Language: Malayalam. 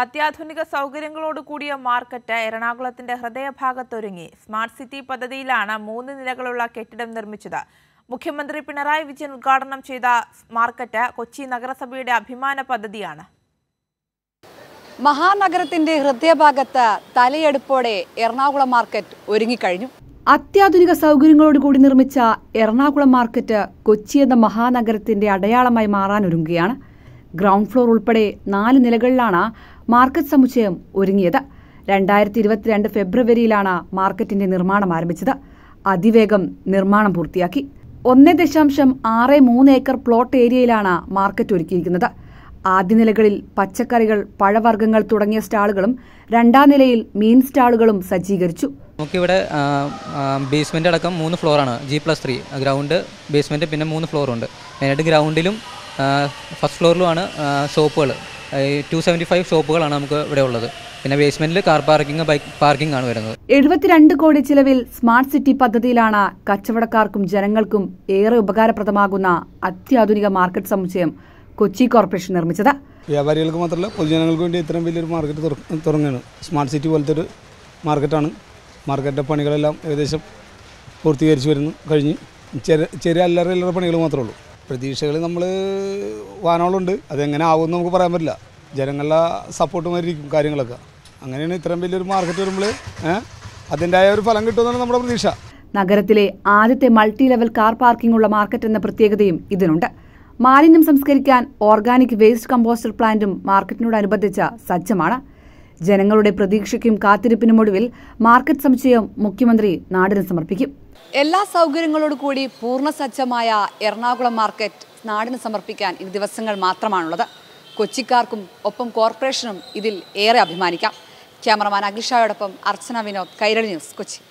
അത്യാധുനിക സൗകര്യങ്ങളോട് കൂടിയ മാർക്കറ്റ് എറണാകുളത്തിന്റെ ഹൃദയഭാഗത്തൊരുങ്ങി സ്മാർട്ട് സിറ്റി പദ്ധതിയിലാണ് മൂന്ന് നിലകളുള്ള കെട്ടിടം നിർമ്മിച്ചത് മുഖ്യമന്ത്രി പിണറായി വിജയൻ ഉദ്ഘാടനം ചെയ്ത മാർക്കറ്റ് കൊച്ചി നഗരസഭയുടെ അഭിമാന പദ്ധതിയാണ് മഹാനഗരത്തിന്റെ ഹൃദയഭാഗത്ത് തലയെടുപ്പോടെ എറണാകുളം മാർക്കറ്റ് ഒരുങ്ങിക്കഴിഞ്ഞു അത്യാധുനിക സൗകര്യങ്ങളോടുകൂടി നിർമ്മിച്ച എറണാകുളം മാർക്കറ്റ് കൊച്ചി എന്ന മഹാനഗരത്തിന്റെ അടയാളമായി മാറാനൊരുങ്ങുകയാണ് ഗ്രൗണ്ട് ഫ്ലോർ ഉൾപ്പെടെ നാല് നിലകളിലാണ് മാർക്കറ്റ് സമുച്ചയം ഒരുങ്ങിയത് രണ്ടായിരത്തി ഇരുപത്തിരണ്ട് ഫെബ്രുവരിയിലാണ് മാർക്കറ്റിന്റെ നിർമ്മാണം ആരംഭിച്ചത് അതിവേഗം നിർമ്മാണം പൂർത്തിയാക്കി ഒന്ന് ദശാംശം ആറ് മൂന്ന് ഏക്കർ പ്ലോട്ട് ഏരിയയിലാണ് മാർക്കറ്റ് ഒരുക്കിയിരിക്കുന്നത് ആദ്യ നിലകളിൽ പച്ചക്കറികൾ പഴവർഗ്ഗങ്ങൾ തുടങ്ങിയ സ്റ്റാളുകളും രണ്ടാം നിലയിൽ മീൻ സ്റ്റാളുകളും സജ്ജീകരിച്ചു നമുക്കിവിടെ ബേസ്മെന്റ് അടക്കം മൂന്ന് ഫ്ലോറാണ് G plus three ground basement പിന്നെ മൂന്ന് ഫ്ലോറുണ്ട് മെയിനായിട്ട് ഗ്രൗണ്ടിലും ഫസ്റ്റ് ഫ്ലോറിലുമാണ് ഷോപ്പുകൾ ടു സെവൻറ്റി ഫൈവ് ഷോപ്പുകളാണ് നമുക്ക് ഇവിടെ ഉള്ളത് പിന്നെ ബേസ്മെന്റിൽ കാർ പാർക്കിംഗ് ബൈക്ക് പാർക്കിംഗ് ആണ് വരുന്നത് എഴുപത്തിരണ്ട് കോടി ചിലവിൽ സ്മാർട്ട് സിറ്റി പദ്ധതിയിലാണ് കച്ചവടക്കാർക്കും ജനങ്ങൾക്കും ഏറെ ഉപകാരപ്രദമാകുന്ന അത്യാധുനിക മാർക്കറ്റ് സമുച്ചയം കൊച്ചി കോർപ്പറേഷൻ നിർമ്മിച്ചത് വ്യാപാരികൾക്ക് മാത്രമല്ല പൊതുജനങ്ങൾക്ക് വേണ്ടി ഇത്രയും വലിയൊരു മാർക്കറ്റ് തുടങ്ങുകയാണ് സ്മാർട്ട് സിറ്റി പോലത്തെ ഒരു മാർക്കറ്റാണ് മാർക്കറ്റിൻ്റെ പണികളെല്ലാം ഏകദേശം പൂർത്തീകരിച്ചു വരുന്നു കഴിഞ്ഞ് ചെറിയ ചെറിയ അല്ലറ അല്ലറ പണികൾ മാത്രമേ ഉള്ളൂ പ്രതീക്ഷകൾ നമ്മൾ വാനോളുണ്ട് അതെങ്ങനെ ആവുമെന്ന് നമുക്ക് പറയാൻ പറ്റില്ല ജനങ്ങളുടെ സപ്പോർട്ട് സപ്പോർട്ടുമായിരിക്കും കാര്യങ്ങളൊക്കെ അങ്ങനെയാണ് ഇത്രയും വലിയൊരു മാർക്കറ്റ് വരുമ്പോൾ അതിൻ്റെതായ ഒരു ഫലം കിട്ടുമെന്നാണ് നമ്മുടെ പ്രതീക്ഷ നഗരത്തിലെ ആദ്യത്തെ മൾട്ടി ലെവൽ കാർ പാർക്കിംഗ് ഉള്ള മാർക്കറ്റ് എന്ന പ്രത്യേകതയും ഇതിനുണ്ട് മാലിന്യം സംസ്കരിക്കാൻ ഓർഗാനിക് വേസ്റ്റ് കമ്പോസ്റ്റർ പ്ലാന്റും മാർക്കറ്റിനോടനുബന്ധിച്ച സജ്ജമാണ് ജനങ്ങളുടെ പ്രതീക്ഷയ്ക്കും കാത്തിരിപ്പിനുമൊടുവിൽ മാർക്കറ്റ് സമുച്ചയം മുഖ്യമന്ത്രി നാടിന് സമർപ്പിക്കും എല്ലാ സൗകര്യങ്ങളോടു കൂടി സജ്ജമായ എറണാകുളം മാർക്കറ്റ് നാടിന് സമർപ്പിക്കാൻ ഇനി ദിവസങ്ങൾ മാത്രമാണുള്ളത് കൊച്ചിക്കാർക്കും ഒപ്പം കോർപ്പറേഷനും ഇതിൽ ഏറെ അഭിമാനിക്കാം ക്യാമറമാൻ അഗ്നിഷായോടൊപ്പം അർച്ചന വിനോദ് കൈരളി ന്യൂസ് കൊച്ചി